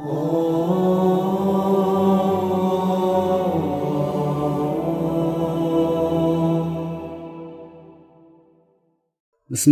بسم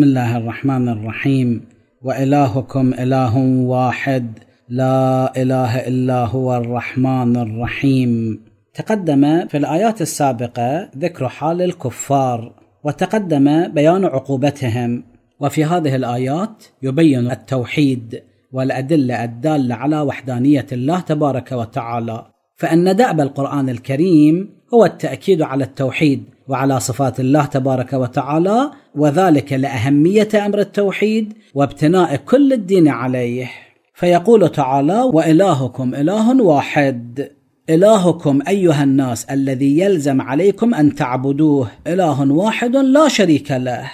الله الرحمن الرحيم والهكم اله واحد لا اله الا هو الرحمن الرحيم تقدم في الايات السابقه ذكر حال الكفار وتقدم بيان عقوبتهم وفي هذه الايات يبين التوحيد والأدلة الدالة على وحدانية الله تبارك وتعالى فأن دأب القرآن الكريم هو التأكيد على التوحيد وعلى صفات الله تبارك وتعالى وذلك لأهمية أمر التوحيد وابتناء كل الدين عليه فيقول تعالى وإلهكم إله واحد إلهكم أيها الناس الذي يلزم عليكم أن تعبدوه إله واحد لا شريك له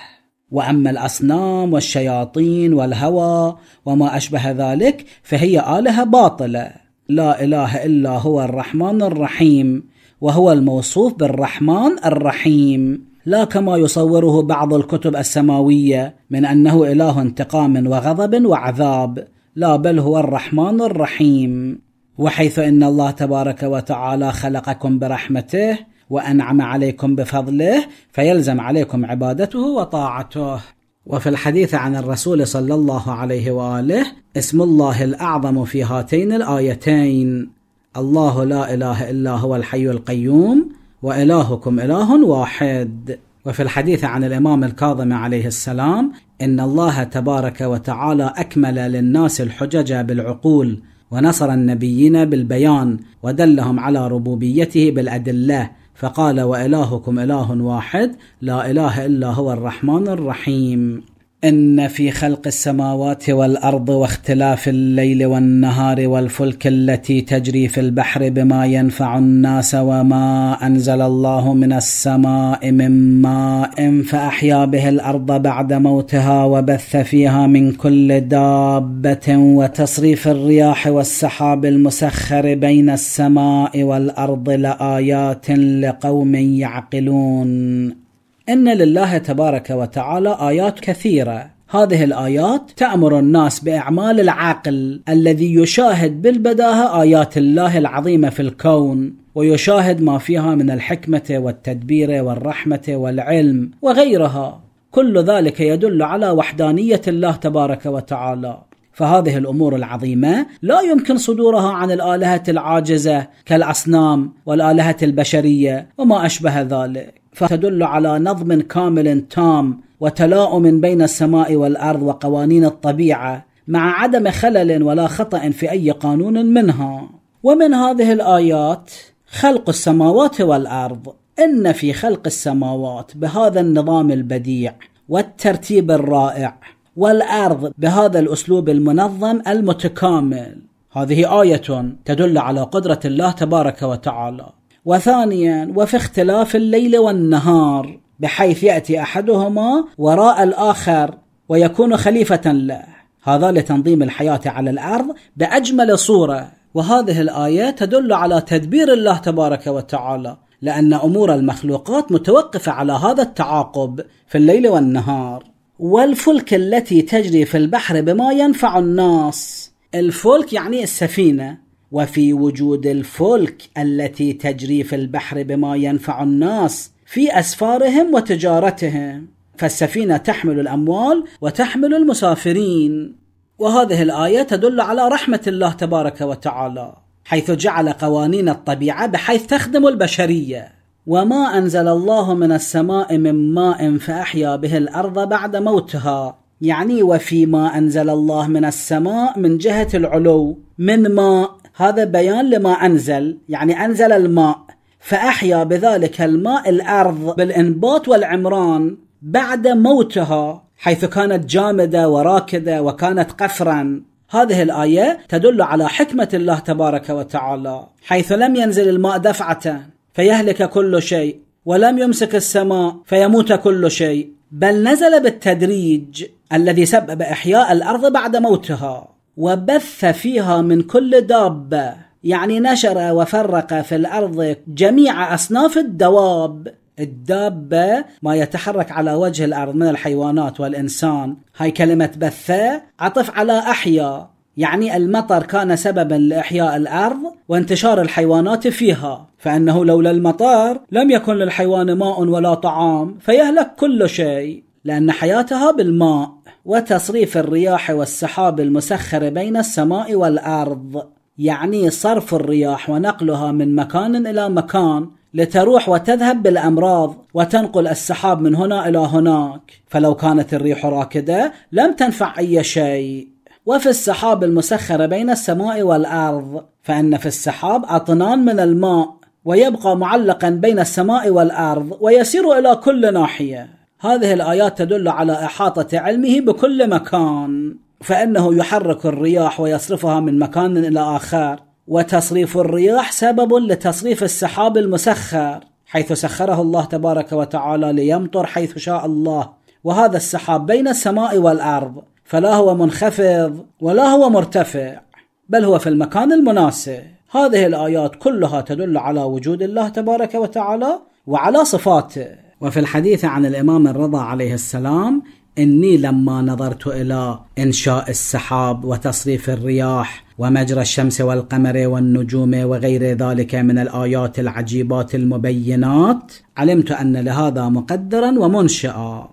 واما الاصنام والشياطين والهوى وما اشبه ذلك فهي الهه باطله لا اله الا هو الرحمن الرحيم وهو الموصوف بالرحمن الرحيم لا كما يصوره بعض الكتب السماويه من انه اله انتقام وغضب وعذاب لا بل هو الرحمن الرحيم وحيث ان الله تبارك وتعالى خلقكم برحمته وأنعم عليكم بفضله فيلزم عليكم عبادته وطاعته وفي الحديث عن الرسول صلى الله عليه واله اسم الله الاعظم في هاتين الايتين الله لا اله الا هو الحي القيوم والهكم اله واحد وفي الحديث عن الامام الكاظم عليه السلام ان الله تبارك وتعالى اكمل للناس الحجج بالعقول ونصر النبيين بالبيان ودلهم على ربوبيته بالادله فقال وإلهكم إله واحد لا إله إلا هو الرحمن الرحيم ان في خلق السماوات والارض واختلاف الليل والنهار والفلك التي تجري في البحر بما ينفع الناس وما انزل الله من السماء من ماء فاحيا به الارض بعد موتها وبث فيها من كل دابه وتصريف الرياح والسحاب المسخر بين السماء والارض لايات لقوم يعقلون ان لله تبارك وتعالى ايات كثيره هذه الآيات تأمر الناس بإعمال العقل الذي يشاهد بالبداهة آيات الله العظيمة في الكون ويشاهد ما فيها من الحكمة والتدبير والرحمة والعلم وغيرها كل ذلك يدل على وحدانية الله تبارك وتعالى فهذه الأمور العظيمة لا يمكن صدورها عن الآلهة العاجزة كالأصنام والآلهة البشرية وما أشبه ذلك فتدل على نظم كامل تام وتلاؤم بين السماء والارض وقوانين الطبيعه مع عدم خلل ولا خطا في اي قانون منها ومن هذه الايات خلق السماوات والارض ان في خلق السماوات بهذا النظام البديع والترتيب الرائع والارض بهذا الاسلوب المنظم المتكامل هذه ايه تدل على قدره الله تبارك وتعالى وثانيا وفي اختلاف الليل والنهار بحيث ياتي احدهما وراء الاخر ويكون خليفه له هذا لتنظيم الحياه على الارض باجمل صوره وهذه الايه تدل على تدبير الله تبارك وتعالى لان امور المخلوقات متوقفه على هذا التعاقب في الليل والنهار والفلك التي تجري في البحر بما ينفع الناس الفلك يعني السفينه وفي وجود الفلك التي تجري في البحر بما ينفع الناس في اسفارهم وتجارتهم فالسفينه تحمل الاموال وتحمل المسافرين وهذه الايه تدل على رحمه الله تبارك وتعالى حيث جعل قوانين الطبيعه بحيث تخدم البشريه وما انزل الله من السماء من ماء فاحيا به الارض بعد موتها يعني وفيما انزل الله من السماء من جهه العلو من ماء هذا بيان لما أنزل يعني أنزل الماء فأحيا بذلك الماء الأرض بالإنبات والعمران بعد موتها حيث كانت جامدة وراكدة وكانت قفرا هذه الآية تدل على حكمة الله تبارك وتعالى حيث لم ينزل الماء دفعة فيهلك كل شيء ولم يمسك السماء فيموت كل شيء بل نزل بالتدريج الذي سبب إحياء الأرض بعد موتها وبث فيها من كل دابه يعني نشر وفرق في الارض جميع اصناف الدواب الدابة ما يتحرك على وجه الأرض من الحيوانات والإنسان هاي كلمة بثة عطف على أحيا يعني المطر كان سببا لإحياء الأرض وانتشار الحيوانات فيها فأنه لولا المطر لم يكن للحيوان ماء ولا طعام فيهلك كل شيء لأن حياتها بالماء وتصريف الرياح والسحاب المسخر بين السماء والأرض يعني صرف الرياح ونقلها من مكان إلى مكان لتروح وتذهب بالأمراض وتنقل السحاب من هنا إلى هناك فلو كانت الريح راكدة لم تنفع أي شيء وفي السحاب المسخر بين السماء والأرض فإن في السحاب أطنان من الماء ويبقى معلقا بين السماء والأرض ويسير إلى كل ناحية هذه الآيات تدل على إحاطة علمه بكل مكان فإنه يحرك الرياح ويصرفها من مكان إلى آخر وتصريف الرياح سبب لتصريف السحاب المسخر حيث سخره الله تبارك وتعالى ليمطر حيث شاء الله وهذا السحاب بين السماء والأرض فلا هو منخفض ولا هو مرتفع بل هو في المكان المناسب هذه الآيات كلها تدل على وجود الله تبارك وتعالى وعلى صفاته وفي الحديث عن الإمام الرضا عليه السلام إني لما نظرت إلى إنشاء السحاب وتصريف الرياح ومجرى الشمس والقمر والنجوم وغير ذلك من الآيات العجيبات المبينات علمت أن لهذا مقدرا ومنشئا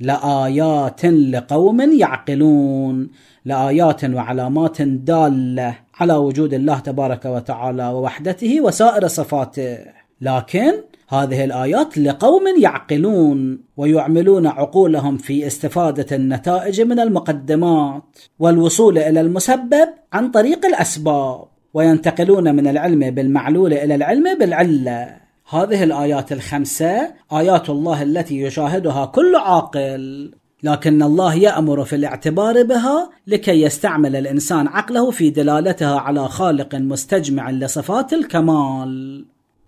لآيات لقوم يعقلون لآيات وعلامات دالة على وجود الله تبارك وتعالى ووحدته وسائر صفاته لكن هذه الايات لقوم يعقلون ويعملون عقولهم في استفاده النتائج من المقدمات والوصول الى المسبب عن طريق الاسباب وينتقلون من العلم بالمعلول الى العلم بالعله هذه الايات الخمسه ايات الله التي يشاهدها كل عاقل لكن الله يامر في الاعتبار بها لكي يستعمل الانسان عقله في دلالتها على خالق مستجمع لصفات الكمال